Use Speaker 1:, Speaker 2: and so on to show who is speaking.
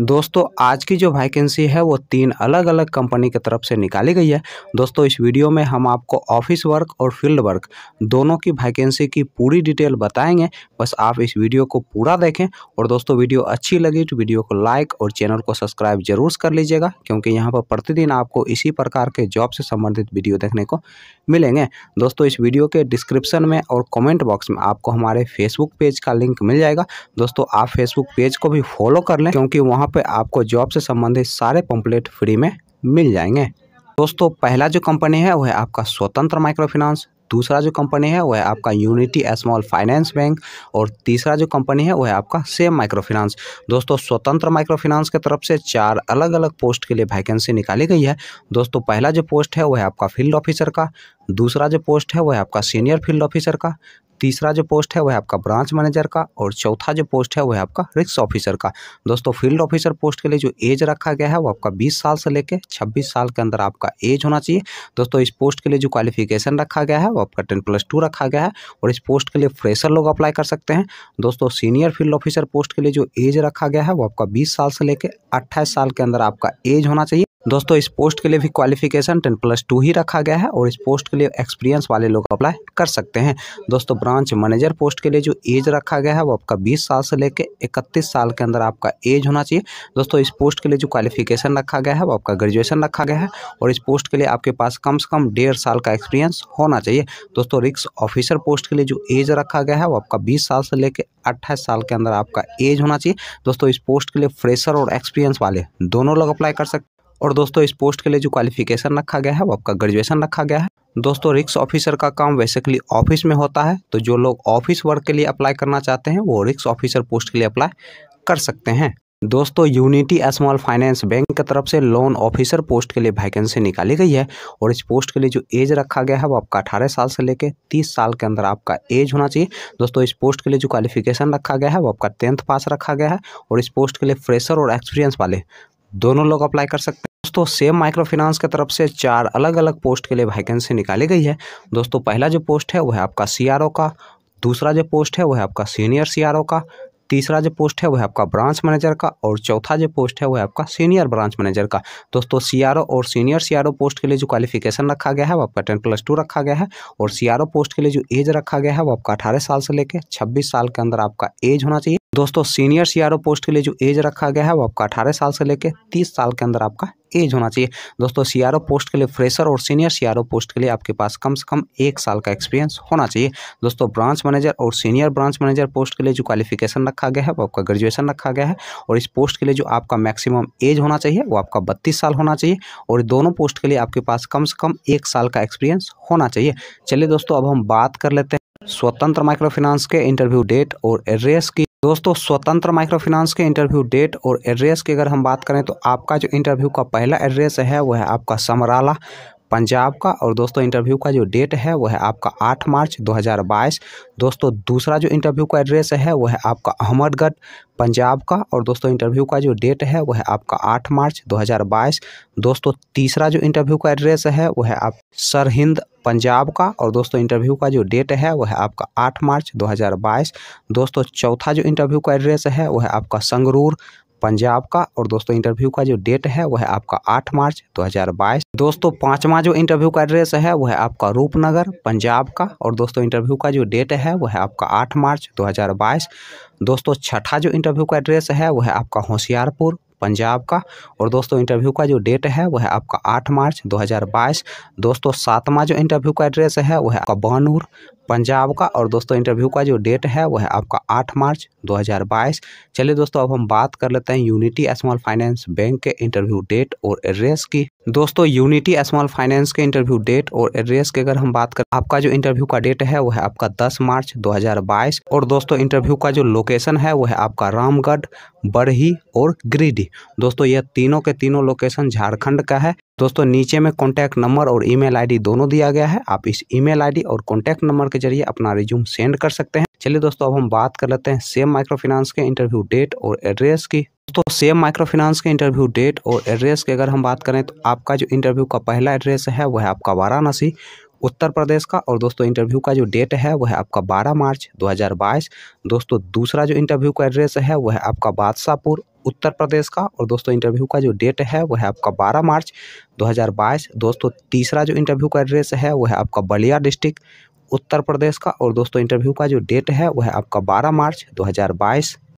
Speaker 1: दोस्तों आज की जो वैकेंसी है वो तीन अलग अलग कंपनी की तरफ से निकाली गई है दोस्तों इस वीडियो में हम आपको ऑफिस वर्क और फील्ड वर्क दोनों की वैकेंसी की पूरी डिटेल बताएंगे बस आप इस वीडियो को पूरा देखें और दोस्तों वीडियो अच्छी लगी तो वीडियो को लाइक और चैनल को सब्सक्राइब जरूर कर लीजिएगा क्योंकि यहाँ पर प्रतिदिन आपको इसी प्रकार के जॉब से संबंधित वीडियो देखने को मिलेंगे दोस्तों इस वीडियो के डिस्क्रिप्शन में और कॉमेंट बॉक्स में आपको हमारे फेसबुक पेज का लिंक मिल जाएगा दोस्तों आप फेसबुक पेज को भी फॉलो कर लें क्योंकि वहाँ वहाँ पर आपको जॉब से संबंधित सारे पम्पलेट फ्री में मिल जाएंगे दोस्तों पहला जो कंपनी है वह है आपका स्वतंत्र माइक्रो फिनांस दूसरा जो कंपनी है वह है आपका यूनिटी स्मॉल फाइनेंस बैंक और तीसरा जो कंपनी है वह है आपका सेम माइक्रो फिनांस दोस्तों स्वतंत्र माइक्रो फिनांस की तरफ से चार अलग अलग पोस्ट के लिए वैकेंसी निकाली गई है दोस्तों पहला जो पोस्ट है वह है आपका फील्ड ऑफिसर का दूसरा जो पोस्ट है वह है आपका सीनियर फील्ड ऑफिसर का तीसरा जो पोस्ट है वह है आपका ब्रांच मैनेजर का और चौथा जो पोस्ट है वह है आपका रिक्स ऑफिसर का दोस्तों फील्ड ऑफिसर पोस्ट के लिए जो एज रखा गया है वो आपका 20 साल से लेकर 26 साल के अंदर आपका एज होना चाहिए दोस्तों इस पोस्ट के लिए जो क्वालिफिकेशन रखा गया है वो आपका टेन प्लस टू रखा गया है और इस पोस्ट के लिए फ्रेशर लोग अप्लाई कर सकते हैं दोस्तों सीनियर फील्ड ऑफिसर पोस्ट के लिए जो एज रखा गया है वो आपका बीस साल से लेकर अट्ठाईस साल के अंदर आपका एज होना चाहिए दोस्तों इस पोस्ट के लिए भी क्वालिफिकेशन टेन प्लस टू ही रखा गया है और इस पोस्ट के लिए एक्सपीरियंस वाले लोग अप्लाई कर सकते हैं दोस्तों ब्रांच मैनेजर पोस्ट के लिए जो एज रखा गया है वो आपका बीस साल से लेकर इकतीस साल के अंदर आपका एज होना चाहिए दोस्तों इस पोस्ट के लिए जो क्वालिफिकेशन रखा गया है वो आपका ग्रेजुएशन रखा गया है और इस पोस्ट के लिए आपके पास कम से कम डेढ़ साल का एक्सपीरियंस होना चाहिए दोस्तों रिक्स ऑफिसर पोस्ट के लिए जो एज रखा गया है वो आपका बीस साल से लेकर अट्ठाईस साल के अंदर आपका एज होना चाहिए दोस्तों इस पोस्ट के लिए फ्रेशर और एक्सपीरियंस वाले दोनों लोग अप्लाई कर सकते और दोस्तों इस पोस्ट के लिए जो क्वालिफिकेशन रखा गया है वो आपका ग्रेजुएशन रखा गया है दोस्तों रिक्स ऑफिसर का काम बेसिकली ऑफिस में होता है तो जो लोग ऑफिस वर्क के लिए अप्लाई करना चाहते हैं वो रिक्स ऑफिसर पोस्ट के लिए अप्लाई कर सकते हैं दोस्तों यूनिटी स्मॉल फाइनेंस बैंक की तरफ से लोन ऑफिसर पोस्ट के लिए वैकेंसी निकाली गई है और इस पोस्ट के लिए जो एज रखा गया है वो आपका अठारह साल से लेकर तीस साल के अंदर आपका एज होना चाहिए दोस्तों इस पोस्ट के लिए जो क्वालिफिकेशन रखा गया है वो आपका टेंथ पास रखा गया है और इस पोस्ट के लिए फ्रेशर और एक्सपीरियंस वाले दोनों लोग अप्लाई कर सकते हैं दोस्तों सेम माइक्रो फाइनेंस की तरफ से चार अलग अलग पोस्ट के लिए वैकेंसी निकाली गई है दोस्तों पहला जो पोस्ट है वह आपका सी का दूसरा जो पोस्ट है वह आपका सीनियर सी का तीसरा जो पोस्ट है वह आपका ब्रांच मैनेजर का और चौथा जो पोस्ट है वह आपका सीनियर ब्रांच मैनेजर का दोस्तों सीआरओ और सीनियर सीआरओ पोस्ट के लिए जो क्वालिफिकेशन रखा गया है वो आपका टेन प्लस टू रखा गया है और सीआरओ पोस्ट के लिए जो एज रखा गया है वो आपका अठारह साल से लेकर छब्बीस साल के अंदर आपका एज होना चाहिए दोस्तों सीनियर सीआरओ पोस्ट के लिए जो एज रखा गया है वो आपका अठारह साल से लेकर तीस साल के अंदर आपका एज होना चाहिए दोस्तों सीआरओ पोस्ट के लिए फ्रेशर और सीनियर सीआरओ पोस्ट के लिए आपके पास कम से कम एक साल का एक्सपीरियंस होना चाहिए दोस्तों ब्रांच मैनेजर और सीनियर ब्रांच मैनेजर पोस्ट के लिए जो क्वालिफिकेशन रखा गया है वो आपका ग्रेजुएशन रखा गया है और इस पोस्ट के लिए जो आपका मैक्सिमम एज होना चाहिए वो आपका बत्तीस साल होना चाहिए और दोनों पोस्ट के लिए आपके पास कम से कम एक साल का एक्सपीरियंस होना चाहिए चलिए दोस्तों अब हम बात कर लेते हैं स्वतंत्र माइक्रो फाइनेंस के इंटरव्यू डेट और एड्रेस की दोस्तों स्वतंत्र माइक्रो फाइनेंस के इंटरव्यू डेट और एड्रेस की अगर हम बात करें तो आपका जो इंटरव्यू का पहला एड्रेस है वह है आपका समराला पंजाब का और दोस्तों इंटरव्यू का जो डेट है वह है आपका 8 मार्च 2022 दोस्तों दूसरा जो इंटरव्यू का एड्रेस है वह है आपका अहमदगढ़ पंजाब का और दोस्तों इंटरव्यू का जो डेट है वह है आपका 8 मार्च 2022 दोस्तों तीसरा जो इंटरव्यू का एड्रेस है वह है आप सरहिंद पंजाब का और दोस्तों इंटरव्यू का जो डेट है वह है आपका 8 मार्च 2022 दोस्तों चौथा जो इंटरव्यू का एड्रेस है वह है आपका संगरूर पंजाब का और दोस्तों इंटरव्यू का जो डेट है वह आपका आठ मार्च 2022 दोस्तों पांचवा जो इंटरव्यू का एड्रेस है वह आपका रूपनगर पंजाब का और दोस्तों इंटरव्यू का जो डेट है वह आपका आठ मार्च 2022 दोस्तों छठा जो इंटरव्यू का एड्रेस है वह आपका होशियारपुर पंजाब का और दोस्तों इंटरव्यू का जो डेट है वह है आपका आठ मार्च 2022 दोस्तों सातवां जो इंटरव्यू का एड्रेस है वह है आपका बानूर पंजाब का और दोस्तों इंटरव्यू का जो डेट है वह है आपका 8 मार्च 2022 चलिए दोस्तों अब हम बात कर लेते हैं यूनिटी स्मॉल फाइनेंस बैंक के इंटरव्यू डेट और एड्रेस की दोस्तों यूनिटी स्मॉल फाइनेंस के इंटरव्यू डेट और एड्रेस की अगर हम बात करें आपका जो इंटरव्यू का डेट है वो है आपका 10 मार्च 2022 और दोस्तों इंटरव्यू का जो लोकेशन है वो है आपका रामगढ़ बरही और ग्रीडी दोस्तों यह तीनों के तीनों लोकेशन झारखंड का है दोस्तों नीचे में कॉन्टैक्ट नंबर और ईमेल मेल दोनों दिया गया है आप इस ईमेल मेल और कॉन्टैक्ट नंबर के जरिए अपना रिज्यूम सेंड कर सकते हैं चलिए दोस्तों अब हम बात कर लेते हैं सेम माइक्रो फाइनेंस के इंटरव्यू डेट और एड्रेस की तो सेम माइक्रो के इंटरव्यू डेट और एड्रेस की अगर हम बात करें तो आपका जो इंटरव्यू का पहला एड्रेस है वह है आपका वाराणसी उत्तर प्रदेश का और दोस्तों इंटरव्यू का जो डेट है वह है आपका 12 मार्च 2022 दोस्तों दूसरा जो इंटरव्यू का एड्रेस है वह है आपका बादशाहपुर उत्तर प्रदेश का और दोस्तों इंटरव्यू का जो डेट है वह है आपका 12 मार्च 2022 दोस्तों तीसरा जो इंटरव्यू का एड्रेस है वह है आपका बलिया डिस्ट्रिक्ट उत्तर प्रदेश का और दोस्तों इंटरव्यू का जो डेट है वह है आपका बारह मार्च दो